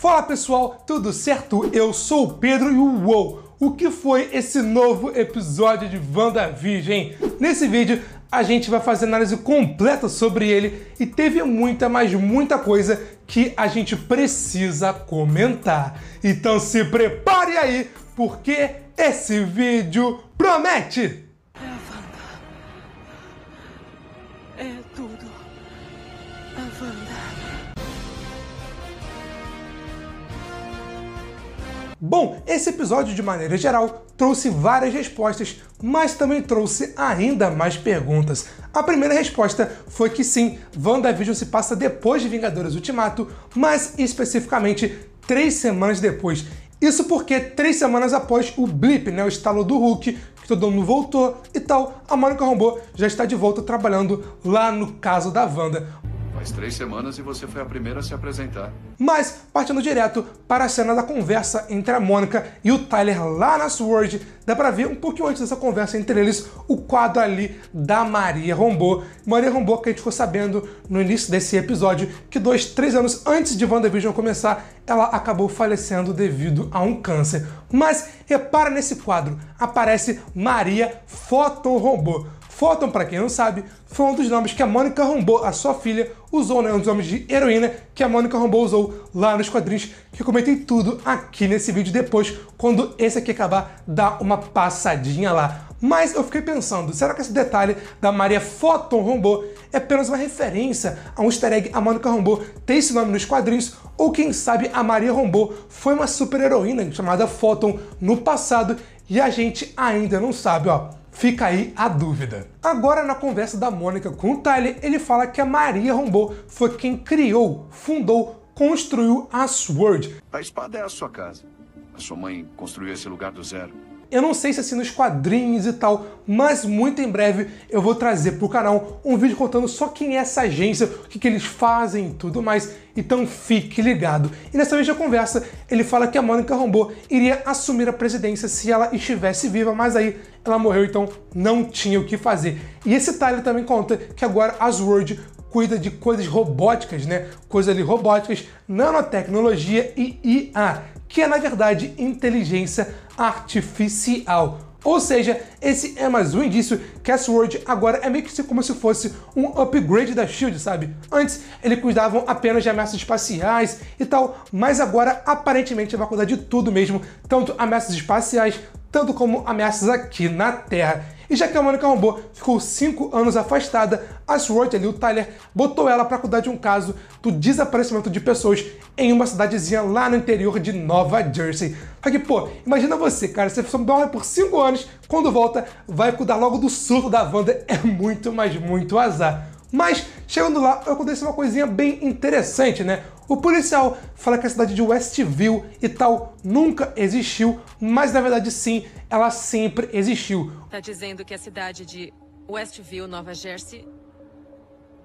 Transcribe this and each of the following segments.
Fala pessoal, tudo certo? Eu sou o Pedro e o uou! O que foi esse novo episódio de WandaVision? Nesse vídeo a gente vai fazer análise completa sobre ele e teve muita, mas muita coisa que a gente precisa comentar. Então se prepare aí, porque esse vídeo promete! É a Wanda. É tudo. A Wanda. Bom, esse episódio de maneira geral trouxe várias respostas, mas também trouxe ainda mais perguntas. A primeira resposta foi que sim, WandaVision se passa depois de Vingadores Ultimato, mas especificamente três semanas depois. Isso porque três semanas após o blip, né, o estalo do Hulk, que todo mundo voltou e tal, a Monica Rambeau já está de volta trabalhando lá no caso da Wanda. Faz três semanas e você foi a primeira a se apresentar. Mas, partindo direto para a cena da conversa entre a Mônica e o Tyler lá na Sword, dá pra ver um pouquinho antes dessa conversa entre eles o quadro ali da Maria Rombô. Maria Rombô que a gente ficou sabendo no início desse episódio que dois, três anos antes de WandaVision começar, ela acabou falecendo devido a um câncer. Mas repara nesse quadro, aparece Maria Rombô. Photon, para quem não sabe, foi um dos nomes que a Monica Rambeau, a sua filha, usou, né? Um dos nomes de heroína que a Monica Rambeau usou lá nos quadrinhos, que eu comentei tudo aqui nesse vídeo depois, quando esse aqui acabar, dá uma passadinha lá. Mas eu fiquei pensando, será que esse detalhe da Maria Photon Rambeau é apenas uma referência a um easter egg a Monica Rambeau ter esse nome nos quadrinhos? Ou quem sabe a Maria Rambeau foi uma super-heroína chamada Photon no passado e a gente ainda não sabe, ó. Fica aí a dúvida. Agora, na conversa da Mônica com o Tyler, ele fala que a Maria Rambeau foi quem criou, fundou, construiu a SWORD. A espada é a sua casa. A sua mãe construiu esse lugar do zero. Eu não sei se é assim nos quadrinhos e tal, mas muito em breve eu vou trazer para o canal um vídeo contando só quem é essa agência, o que, que eles fazem e tudo mais, então fique ligado. E nessa mesma conversa, ele fala que a Mônica Rambeau iria assumir a presidência se ela estivesse viva, mas aí ela morreu, então não tinha o que fazer. E esse Tyler também conta que agora as Word cuida de coisas robóticas, né? Coisas ali robóticas, nanotecnologia e IA, que é na verdade inteligência artificial. Ou seja, esse é mais um indício que a Sword agora é meio que como se fosse um upgrade da SHIELD, sabe? Antes, eles cuidavam apenas de ameaças espaciais e tal, mas agora, aparentemente, vai cuidar de tudo mesmo, tanto ameaças espaciais tanto como ameaças aqui na Terra. E já que a Mônica Rambeau é ficou 5 anos afastada, a Sword ali, o Tyler, botou ela para cuidar de um caso do desaparecimento de pessoas em uma cidadezinha lá no interior de Nova Jersey. Só que, pô, imagina você, cara, você dorme por 5 anos, quando volta, vai cuidar logo do surto da Wanda, é muito, mas muito azar. Mas Chegando lá, acontece uma coisinha bem interessante, né? O policial fala que a cidade de Westview e tal nunca existiu, mas na verdade sim, ela sempre existiu. Tá dizendo que a cidade de Westview, Nova Jersey,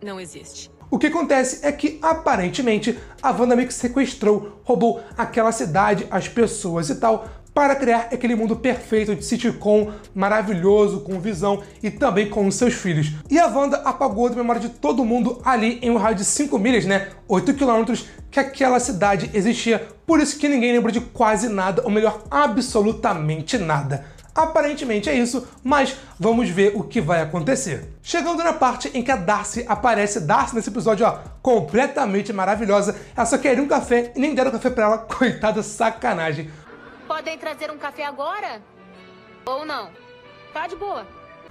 não existe. O que acontece é que, aparentemente, a Wanda meio que sequestrou, roubou aquela cidade, as pessoas e tal, para criar aquele mundo perfeito de sitcom maravilhoso, com visão e também com seus filhos. E a Wanda apagou da memória de todo mundo ali em um raio de 5 milhas, né? 8 quilômetros, que aquela cidade existia, por isso que ninguém lembra de quase nada, ou melhor, absolutamente nada. Aparentemente é isso, mas vamos ver o que vai acontecer. Chegando na parte em que a Darcy aparece, Darcy nesse episódio, ó, completamente maravilhosa, ela só queria um café e nem deram café para ela, coitada, sacanagem. Podem trazer um café agora? Ou não? Tá de boa.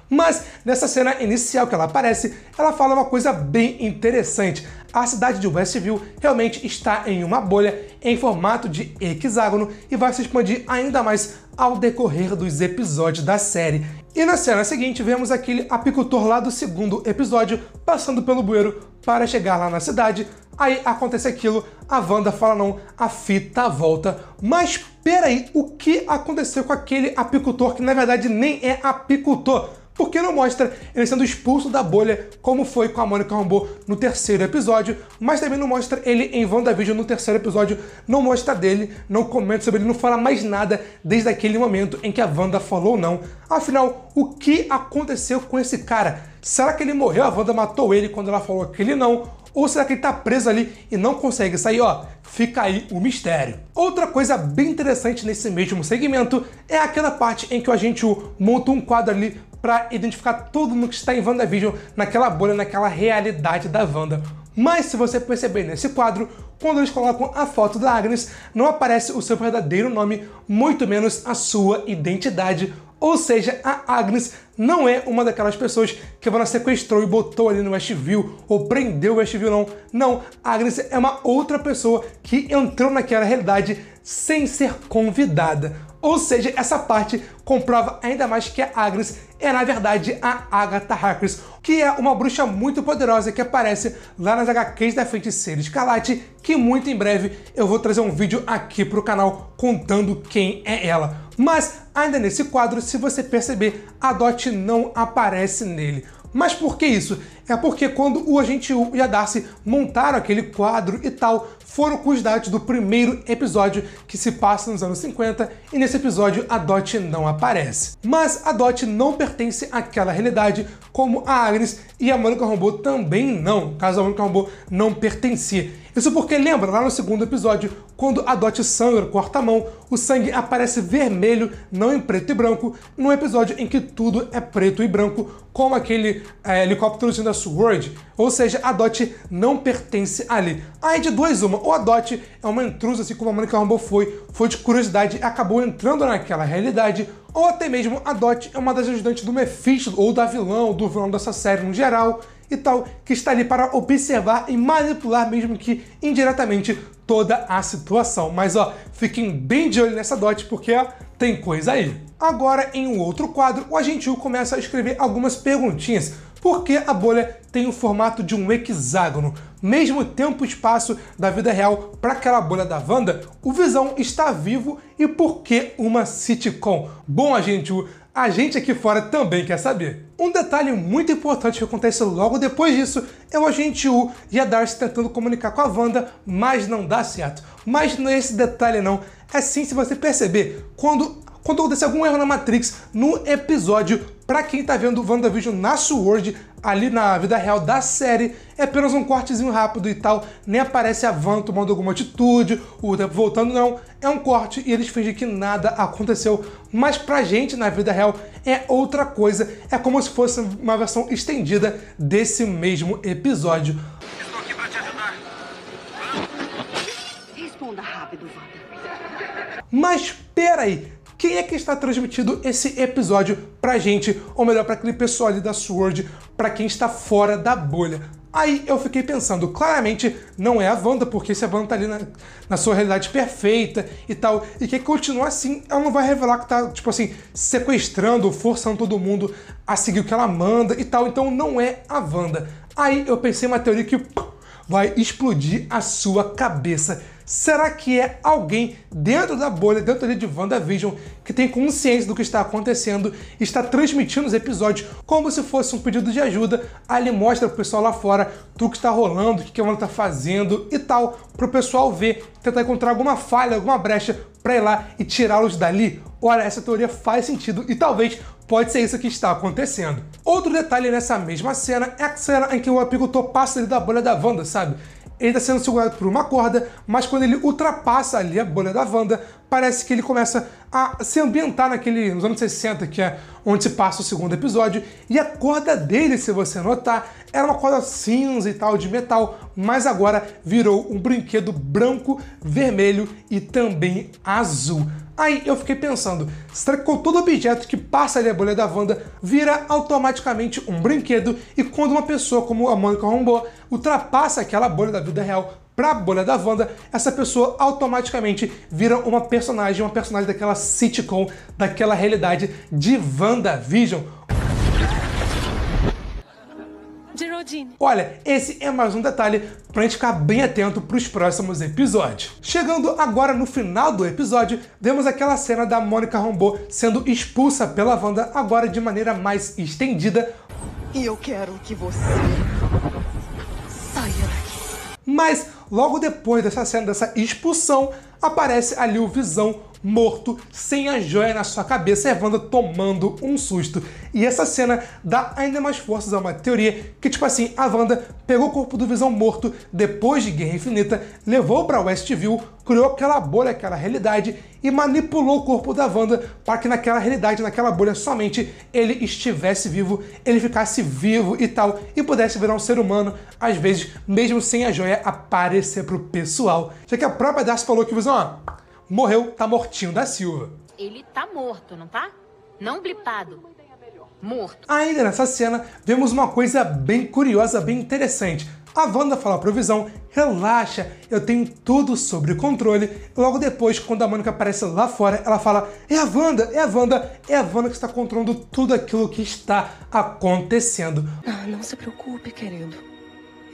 Mas nessa cena inicial que ela aparece, ela fala uma coisa bem interessante. A cidade de Westview realmente está em uma bolha em formato de hexágono e vai se expandir ainda mais ao decorrer dos episódios da série. E na cena seguinte, vemos aquele apicultor lá do segundo episódio passando pelo bueiro para chegar lá na cidade Aí acontece aquilo, a Wanda fala não, a fita volta. Mas peraí, o que aconteceu com aquele apicultor que na verdade nem é apicultor? porque não mostra ele sendo expulso da bolha, como foi com a Mônica Rambeau no terceiro episódio, mas também não mostra ele em WandaVision no terceiro episódio, não mostra dele, não comenta sobre ele, não fala mais nada desde aquele momento em que a Wanda falou não. Afinal, o que aconteceu com esse cara? Será que ele morreu? A Wanda matou ele quando ela falou aquele não? Ou será que ele está preso ali e não consegue sair? Ó, fica aí o mistério. Outra coisa bem interessante nesse mesmo segmento é aquela parte em que a gente monta um quadro ali para identificar todo mundo que está em WandaVision naquela bolha, naquela realidade da Wanda. Mas se você perceber nesse quadro, quando eles colocam a foto da Agnes, não aparece o seu verdadeiro nome, muito menos a sua identidade. Ou seja, a Agnes não é uma daquelas pessoas que a Havana sequestrou e botou ali no Westview ou prendeu o Westview, não. Não, a Agnes é uma outra pessoa que entrou naquela realidade sem ser convidada. Ou seja, essa parte comprova ainda mais que a Agnes é, na verdade, a Agatha Harkness, que é uma bruxa muito poderosa que aparece lá nas HQs da Feiticeira Escarlate, que muito em breve eu vou trazer um vídeo aqui para o canal contando quem é ela. Mas, ainda nesse quadro, se você perceber, a Dot não aparece nele. Mas por que isso? É porque quando o agente U e a Darcy montaram aquele quadro e tal, foram cuidados do primeiro episódio que se passa nos anos 50 e nesse episódio a Dot não aparece. Mas a Dot não pertence àquela realidade, como a Agnes e a Mônica Rambeau também não, caso a Mônica Rambeau não pertencia. Isso porque lembra lá no segundo episódio, quando a Dot Sanger corta a mão, o sangue aparece vermelho, não em preto e branco, num episódio em que tudo é preto e branco, como aquele é, helicóptero sendo da Sword, ou seja, a Dot não pertence ali. Aí de duas uma, ou a Dot é uma intrusa, assim como a Monica Rambeau foi, foi de curiosidade e acabou entrando naquela realidade, ou até mesmo a Dot é uma das ajudantes do Mephisto, ou da vilã, ou do vilão dessa série no geral, e tal, que está ali para observar e manipular, mesmo que indiretamente, toda a situação. Mas ó, fiquem bem de olho nessa Dot, porque ó, tem coisa aí. Agora, em um outro quadro, o Agente U começa a escrever algumas perguntinhas porque a bolha tem o formato de um hexágono. Mesmo tempo e espaço da vida real para aquela bolha da Wanda, o Visão está vivo e por que uma sitcom? Bom, a gente, a gente aqui fora também quer saber. Um detalhe muito importante que acontece logo depois disso é o agente U e a Darcy tentando comunicar com a Wanda, mas não dá certo. Mas não é esse detalhe não, é sim se você perceber, quando, quando acontece algum erro na Matrix, no episódio para quem tá vendo o WandaVision na Sword, ali na vida real da série, é apenas um cortezinho rápido e tal, nem aparece a Van tomando alguma atitude, o tempo voltando não, é um corte e eles fingem que nada aconteceu, mas pra gente na vida real é outra coisa, é como se fosse uma versão estendida desse mesmo episódio. Estou aqui pra te ajudar. Responda rápido, Wanda. Mas peraí, quem é que está transmitindo esse episódio pra gente, ou melhor, para aquele pessoal ali da Sword, para quem está fora da bolha. Aí eu fiquei pensando, claramente não é a Wanda, porque se a Wanda tá ali na, na sua realidade perfeita e tal, e que continuar assim, ela não vai revelar que tá, tipo assim, sequestrando, forçando todo mundo a seguir o que ela manda e tal, então não é a Wanda. Aí eu pensei uma teoria que vai explodir a sua cabeça Será que é alguém dentro da bolha, dentro ali de WandaVision, que tem consciência do que está acontecendo, está transmitindo os episódios como se fosse um pedido de ajuda, ali mostra pro pessoal lá fora tudo que está rolando, o que a Wanda está fazendo e tal, pro pessoal ver, tentar encontrar alguma falha, alguma brecha para ir lá e tirá-los dali? Olha, essa teoria faz sentido e talvez pode ser isso que está acontecendo. Outro detalhe nessa mesma cena é a cena em que o apicultor passa ali da bolha da Wanda, sabe? ele está sendo segurado por uma corda, mas quando ele ultrapassa ali a bolha da Wanda, parece que ele começa a se ambientar naquele, nos anos 60, que é onde se passa o segundo episódio, e a corda dele, se você notar, era uma corda cinza e tal, de metal, mas agora virou um brinquedo branco, vermelho e também azul. Aí eu fiquei pensando, será que todo objeto que passa ali a bolha da Wanda vira automaticamente um brinquedo e quando uma pessoa como a Mônica Rambeau ultrapassa aquela bolha da vida real para a bolha da Wanda, essa pessoa automaticamente vira uma personagem, uma personagem daquela sitcom, daquela realidade de WandaVision de Rodine. Olha, esse é mais um detalhe pra gente ficar bem atento pros próximos episódios. Chegando agora no final do episódio, vemos aquela cena da Mônica Rambeau sendo expulsa pela Wanda agora de maneira mais estendida. E eu quero que você saia daqui. Mas logo depois dessa cena, dessa expulsão, aparece ali o Visão morto, sem a joia na sua cabeça, Evandro tomando um susto. E essa cena dá ainda mais forças a uma teoria que, tipo assim, a Wanda pegou o corpo do Visão morto depois de Guerra Infinita, levou para Westview, criou aquela bolha, aquela realidade e manipulou o corpo da Wanda para que naquela realidade, naquela bolha somente, ele estivesse vivo, ele ficasse vivo e tal, e pudesse virar um ser humano, às vezes, mesmo sem a joia aparecer pro pessoal. Já que a própria Darcy falou que o Visão, ó, morreu, tá mortinho da Silva. Ele tá morto, não tá? Não blipado. Morto. Ainda nessa cena, vemos uma coisa bem curiosa, bem interessante. A Wanda fala pro Visão, relaxa, eu tenho tudo sobre controle. Logo depois, quando a Mônica aparece lá fora, ela fala, é a Wanda, é a Wanda, é a Wanda que está controlando tudo aquilo que está acontecendo. Ah, não se preocupe, querido.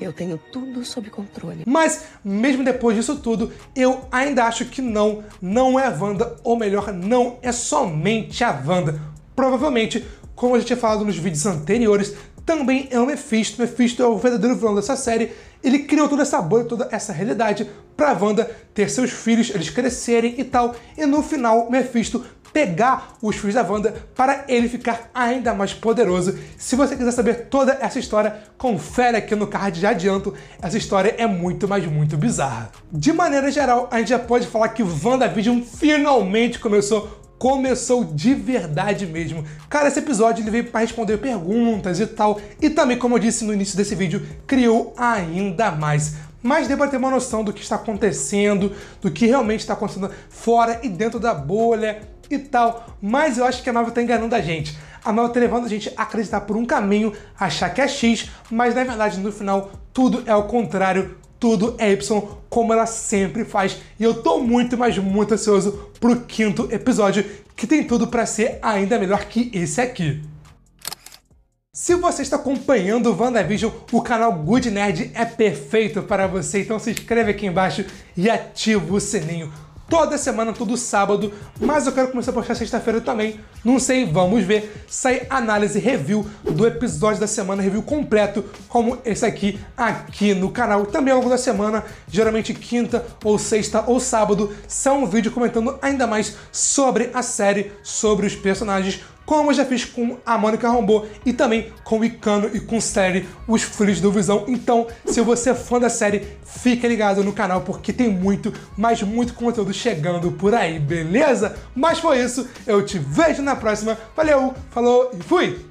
Eu tenho tudo sob controle. Mas, mesmo depois disso tudo, eu ainda acho que não, não é a Wanda, ou melhor, não é somente a Wanda. Provavelmente, como eu já tinha falado nos vídeos anteriores, também é o Mephisto. Mephisto é o verdadeiro vilão dessa série. Ele criou toda essa bolha, toda essa realidade para Wanda ter seus filhos, eles crescerem e tal. E no final, Mephisto pegar os fios da Wanda para ele ficar ainda mais poderoso. Se você quiser saber toda essa história, confere aqui no card, já adianto, essa história é muito, mas muito bizarra. De maneira geral, a gente já pode falar que WandaVision finalmente começou começou de verdade mesmo. Cara, esse episódio ele veio para responder perguntas e tal, e também, como eu disse no início desse vídeo, criou ainda mais. Mas deu para ter uma noção do que está acontecendo, do que realmente está acontecendo fora e dentro da bolha e tal, mas eu acho que a nova está enganando a gente. A nova está levando a gente a acreditar por um caminho, achar que é X, mas na verdade no final tudo é o contrário, tudo é Y, como ela sempre faz. E eu tô muito, mas muito ansioso pro quinto episódio, que tem tudo para ser ainda melhor que esse aqui. Se você está acompanhando o WandaVision, o canal Good Nerd é perfeito para você, então se inscreve aqui embaixo e ativa o sininho toda semana, todo sábado, mas eu quero começar a postar sexta-feira também. Não sei, vamos ver. Sai análise review do episódio da semana, review completo, como esse aqui, aqui no canal. Também ao longo da semana, geralmente quinta ou sexta ou sábado, são um vídeo comentando ainda mais sobre a série, sobre os personagens, como eu já fiz com a Mônica Rombô e também com o Icano e com série Os Filhos do Visão. Então, se você é fã da série, fica ligado no canal porque tem muito, mas muito conteúdo chegando por aí, beleza? Mas foi isso, eu te vejo na próxima. Valeu, falou e fui!